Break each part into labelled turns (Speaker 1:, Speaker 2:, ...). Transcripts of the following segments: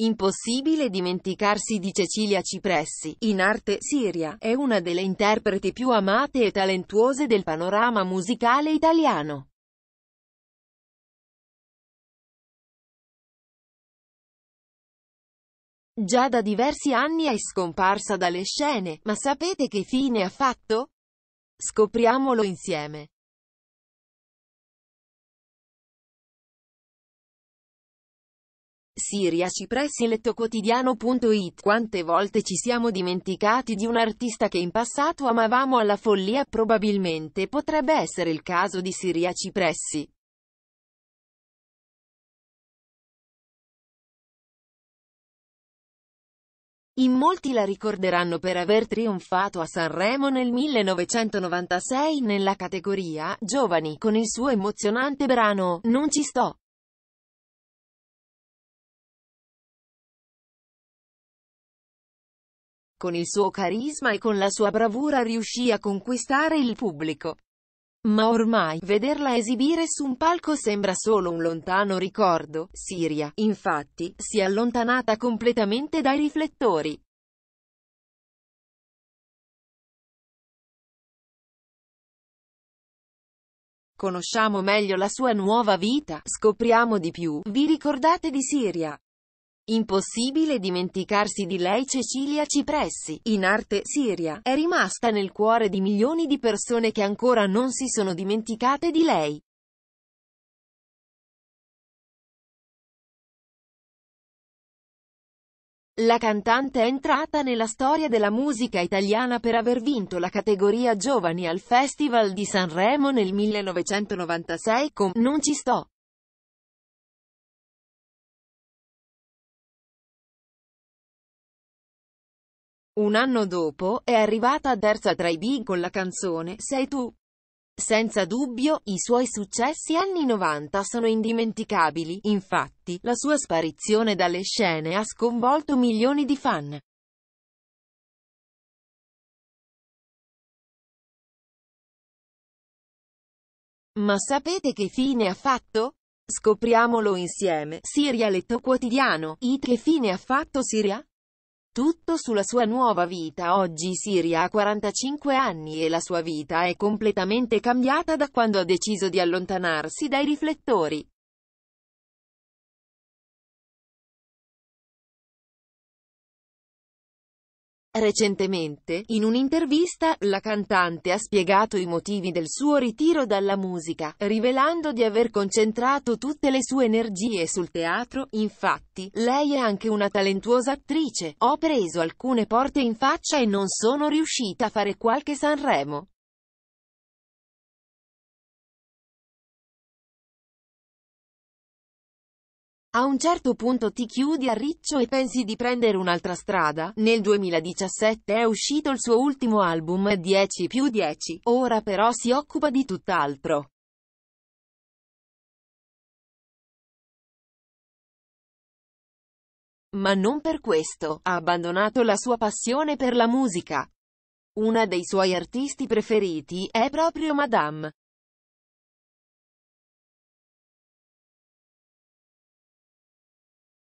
Speaker 1: Impossibile dimenticarsi di Cecilia Cipressi, in arte Siria, è una delle interpreti più amate e talentuose del panorama musicale italiano.
Speaker 2: Già da diversi anni è scomparsa dalle scene, ma sapete che fine ha fatto? Scopriamolo insieme. Siria Cipressi
Speaker 1: quotidiano.it Quante volte ci siamo dimenticati di un artista che in passato amavamo alla follia probabilmente potrebbe essere il caso di Siria Cipressi. In molti la ricorderanno per aver trionfato a Sanremo nel 1996 nella categoria Giovani con il suo
Speaker 2: emozionante brano Non ci sto. Con il suo carisma e con la sua
Speaker 1: bravura riuscì a conquistare il pubblico. Ma ormai, vederla esibire su un palco sembra solo un lontano ricordo. Siria, infatti, si è allontanata
Speaker 2: completamente dai riflettori.
Speaker 3: Conosciamo meglio
Speaker 1: la sua nuova vita, scopriamo di più. Vi ricordate di Siria? Impossibile dimenticarsi di lei Cecilia Cipressi, in arte Siria, è rimasta nel cuore di milioni di persone che ancora non si sono dimenticate di lei. La cantante è entrata nella storia della musica italiana per aver vinto la categoria Giovani al Festival di Sanremo nel 1996
Speaker 2: con Non ci sto. Un anno dopo, è arrivata
Speaker 1: terza tra i big con la canzone Sei tu. Senza dubbio, i suoi successi anni 90 sono indimenticabili, infatti, la sua sparizione dalle scene
Speaker 2: ha sconvolto milioni di fan.
Speaker 3: Ma sapete che
Speaker 1: fine ha fatto? Scopriamolo insieme. Siria Letto Quotidiano. It che fine ha fatto Siria? tutto sulla sua nuova vita. Oggi Siria ha 45 anni e la sua vita è completamente cambiata da quando ha deciso di allontanarsi
Speaker 2: dai riflettori. Recentemente, in un'intervista,
Speaker 1: la cantante ha spiegato i motivi del suo ritiro dalla musica, rivelando di aver concentrato tutte le sue energie sul teatro, infatti, lei è anche una talentuosa attrice, ho preso alcune porte in faccia e non sono riuscita a fare
Speaker 2: qualche Sanremo. A un certo punto ti chiudi a riccio
Speaker 1: e pensi di prendere un'altra strada? Nel 2017 è uscito il suo ultimo album 10 più 10, ora però si occupa di tutt'altro.
Speaker 2: Ma non per questo, ha abbandonato la sua passione per la musica. Una dei suoi artisti preferiti è proprio Madame.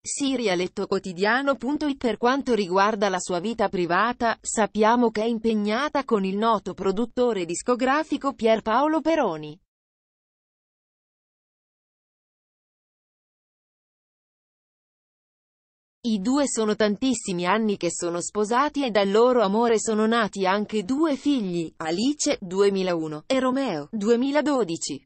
Speaker 2: Sirialettoquotidiano.it
Speaker 1: Per quanto riguarda la sua vita privata, sappiamo che è impegnata con il noto produttore discografico Pierpaolo Peroni. I due sono tantissimi anni che sono sposati e dal loro amore sono nati anche due figli, Alice, 2001, e Romeo, 2012.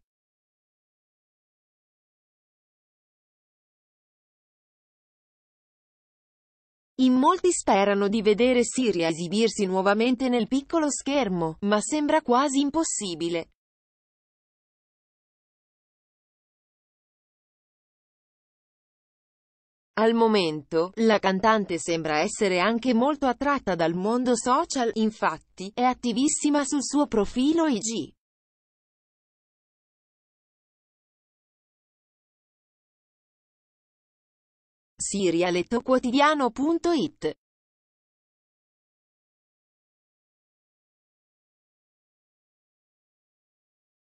Speaker 2: In molti sperano di vedere Siria esibirsi nuovamente nel piccolo schermo, ma sembra quasi impossibile. Al momento, la cantante sembra essere anche molto attratta dal mondo social, infatti, è attivissima sul suo profilo IG.
Speaker 3: Sirialettoquotidiano.it